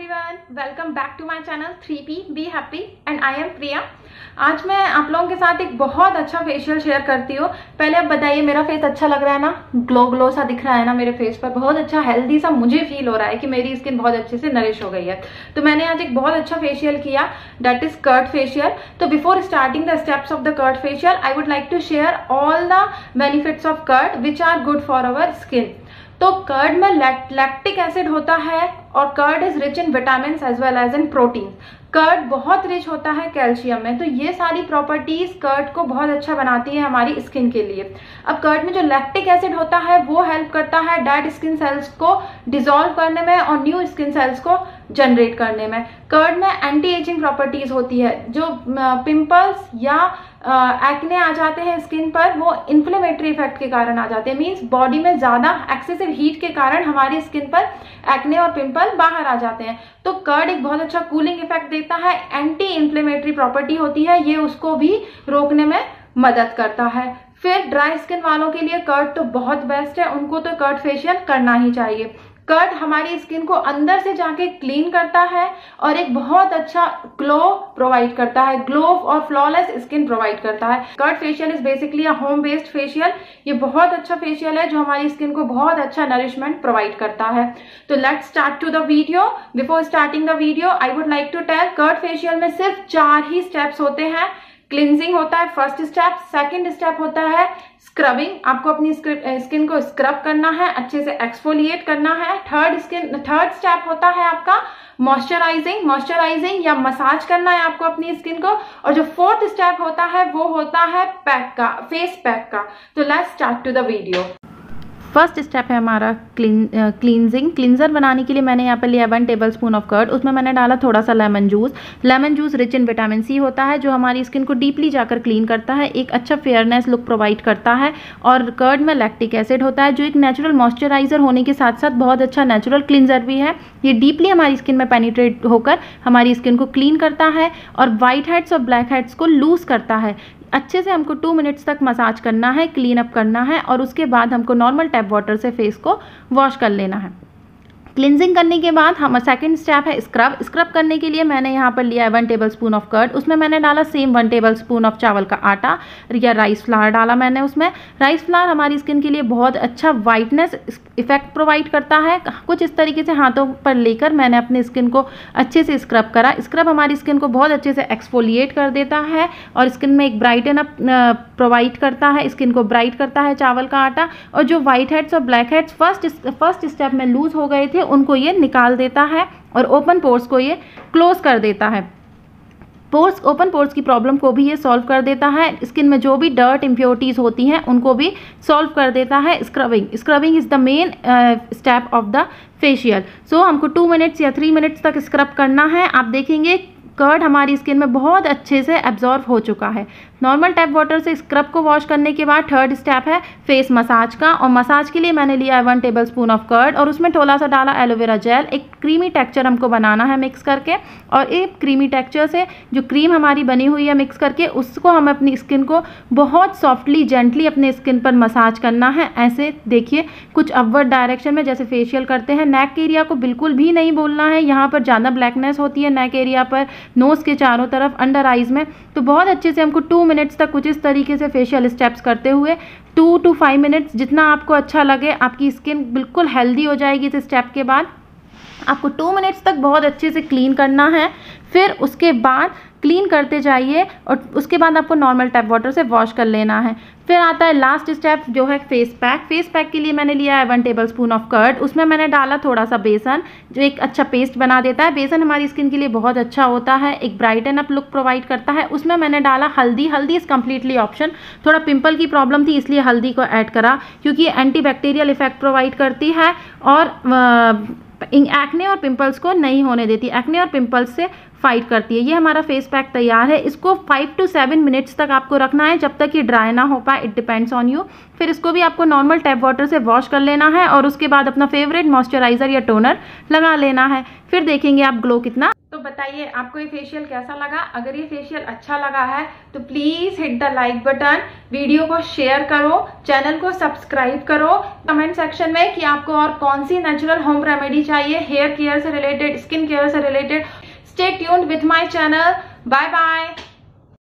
everyone welcome back to my channel three P B happy and I am Priya आज मैं आप लोगों के साथ एक बहुत अच्छा फेशियल शेयर करती हूँ पहले आप बताइए मेरा फेस अच्छा लग रहा है ना ग्लो ग्लो सा दिख रहा है ना मेरे फेस पर बहुत अच्छा हेल्दी सा मुझे फील हो रहा है कि मेरी स्किन बहुत अच्छे से नरिश हो गई है तो मैंने आज एक बहुत अच्छा फेशियल किया डेट इज कर्ट फेशियल तो before starting the steps of the curd facial I would like to share all the benefits of curd which are good for our skin तो कर्ड में लैक्टिक एसिड होता है और curd is rich in vitamin as well as in protein curd बहुत rich होता है calcium में तो ये सारी प्रॉपर्टीज कर्ड को बहुत अच्छा बनाती है हमारी स्किन के लिए अब कर्ड में जो लैक्टिक एसिड होता है वो हेल्प करता है डेड स्किन सेल्स को डिजोल्व करने में और न्यू स्किन सेल्स को जनरेट करने में कर्ड में एंटी एजिंग प्रॉपर्टीज होती है जो पिंपल्स या एक्ने आ जाते हैं स्किन पर वो इन्फ्लेमेटरी इफेक्ट के कारण आ जाते हैं मीन्स बॉडी में ज़्यादा एक्सेसिव हीट के कारण हमारी स्किन पर एक्ने और पिंपल बाहर आ जाते हैं तो कर्ड एक बहुत अच्छा कूलिंग इफेक्ट देता है एंटी इन्फ्लेमेटरी प्रॉपर्टी होती है ये उसको भी रोकने में मदद करता है फिर ड्राई स्किन वालों के लिए कर्ट तो बहुत बेस्ट है उनको तो कर्ट फेशियल करना ही चाहिए कट हमारी स्किन को अंदर से जाके क्लीन करता है और एक बहुत अच्छा ग्लो प्रोवाइड करता है ग्लो और फ्लॉलेस स्किन प्रोवाइड करता है curd facial is basically a home based facial ये बहुत अच्छा फेशियल है जो हमारी स्किन को बहुत अच्छा नरिशमेंट प्रोवाइड करता है तो let start to the video before starting the video I would like to tell curd facial में सिर्फ चार ही स्टेप्स होते हैं क्लिनजिंग होता है फर्स्ट स्टेप सेकेंड स्टेप होता है स्क्रबिंग आपको अपनी स्किन को स्क्रब करना है अच्छे से एक्सफोलिएट करना है थर्ड स्किन थर्ड स्टेप होता है आपका मॉइस्चराइजिंग मॉइस्चराइजिंग या मसाज करना है आपको अपनी स्किन को और जो फोर्थ स्टेप होता है वो होता है पैक का फेस पैक का तो let's start to the video first step है हमारा क्लीन क्लींजिंग क्लींजर बनाने के लिए मैंने यहाँ पर लिया one tablespoon of curd उसमें मैंने डाला थोड़ा सा lemon juice lemon juice rich in vitamin C होता है जो हमारी स्किन को डीपली जाकर क्लीन करता है एक अच्छा फेयरनेस लुक प्रोवाइड करता है और कर्ड में लैक्टिक एसिड होता है जो एक नेचुरल मॉइस्चराइजर होने के साथ साथ बहुत अच्छा नेचुरल क्लींजर भी है ये डीपली हमारी स्किन में पेनिट्रेट होकर हमारी स्किन को क्लीन करता है और वाइट हेड्स और ब्लैक हेड्स को लूज़ करता है अच्छे से हमको टू मिनट्स तक मसाज करना है क्लीन अप करना है और उसके बाद हमको नॉर्मल टैप वाटर से फेस को वॉश कर लेना है क्लिनजिंग करने के बाद हम सेकेंड स्टेप है स्क्रब स्क्रब करने के लिए मैंने यहाँ पर लिया है one tablespoon of curd उसमें मैंने डाला same one tablespoon of चावल का आटा या राइस फ्लावर डाला मैंने उसमें राइस फ्लावर हमारी स्किन के लिए बहुत अच्छा वाइटनेस इफेक्ट प्रोवाइड करता है कुछ इस तरीके से हाथों पर लेकर मैंने अपने स्किन को अच्छे से स्क्रब करा स्क्रब हमारी स्किन को बहुत अच्छे से एक्सफोलिएट कर देता है और स्किन में एक ब्राइटन अप प्रोवाइड करता है स्किन को ब्राइट करता है चावल का आटा और जो व्हाइट हेड्स और blackheads first first step में लूज़ हो गए थे उनको ये निकाल देता है और ओपन पोर्स को ये क्लोज कर देता है पोर्स ओपन पोर्स की प्रॉब्लम को भी ये सॉल्व कर देता है स्किन में जो भी डर्ट इम्प्योरिटीज़ होती हैं उनको भी सॉल्व कर देता है scrubbing scrubbing is the main step of the facial so हमको टू मिनट्स या थ्री मिनट्स तक स्क्रब करना है आप देखेंगे कर्ड हमारी स्किन में बहुत अच्छे से एब्जॉर्व हो चुका है नॉर्मल टैप वाटर से स्क्रब को वॉश करने के बाद थर्ड स्टेप है फेस मसाज का और मसाज के लिए मैंने लिया है one tablespoon of curd और उसमें थोड़ा सा डाला एलोवेरा जेल एक क्रीमी टेक्चर हमको बनाना है मिक्स करके और एक क्रीमी टेक्चर से जो क्रीम हमारी बनी हुई है मिक्स करके उसको हम अपनी स्किन को बहुत सॉफ्टली जेंटली अपने स्किन पर मसाज करना है ऐसे देखिए कुछ अपवर्ड डायरेक्शन में जैसे फेशियल करते हैं नेक एरिया को बिल्कुल भी नहीं बोलना है यहाँ पर ज़्यादा ब्लैकनेस होती है नेक एरिया पर नोज़ के चारों तरफ अंडर आइज़ में तो बहुत अच्छे से हमको टू मिनट्स तक कुछ इस तरीके से फेशियल स्टेप्स करते हुए टू टू फाइव मिनट्स जितना आपको अच्छा लगे आपकी स्किन बिल्कुल हेल्दी हो जाएगी इस स्टेप के बाद आपको टू मिनट्स तक बहुत अच्छे से क्लीन करना है फिर उसके बाद क्लीन करते जाइए और उसके बाद आपको नॉर्मल टैप वाटर से वॉश कर लेना है फिर आता है लास्ट स्टेप जो है फेस पैक फेस पैक के लिए मैंने लिया है one tablespoon of curd उसमें मैंने डाला थोड़ा सा बेसन जो एक अच्छा पेस्ट बना देता है बेसन हमारी स्किन के लिए बहुत अच्छा होता है एक ब्राइटन अप लुक प्रोवाइड करता है उसमें मैंने डाला हल्दी हल्दी इज़ कम्प्लीटली ऑप्शन थोड़ा पिंपल की प्रॉब्लम थी इसलिए हल्दी को ऐड करा क्योंकि एंटी बैक्टीरियल इफेक्ट प्रोवाइड करती है और एक्ने और पिंपल्स को नहीं होने देती एक्ने और पिंपल्स से फाइट करती है ये हमारा फेस पैक तैयार है इसको फाइव टू सेवन मिनट्स तक आपको रखना है जब तक ये ड्राई ना हो पाए इट डिपेंड्स ऑन यू फिर इसको भी आपको नॉर्मल टैप वाटर से वॉश कर लेना है और उसके बाद अपना फेवरेट मॉइस्चराइज़र या टोनर लगा लेना है फिर देखेंगे आप ग्लो कितना तो बताइए आपको ये फेशियल कैसा लगा अगर ये फेशियल अच्छा लगा है तो please hit the like button video को शेयर करो चैनल को सब्सक्राइब करो कमेंट सेक्शन में कि आपको और कौन सी नेचुरल होम रेमेडी चाहिए हेयर केयर से रिलेटेड स्किन केयर से related stay tuned with my channel bye bye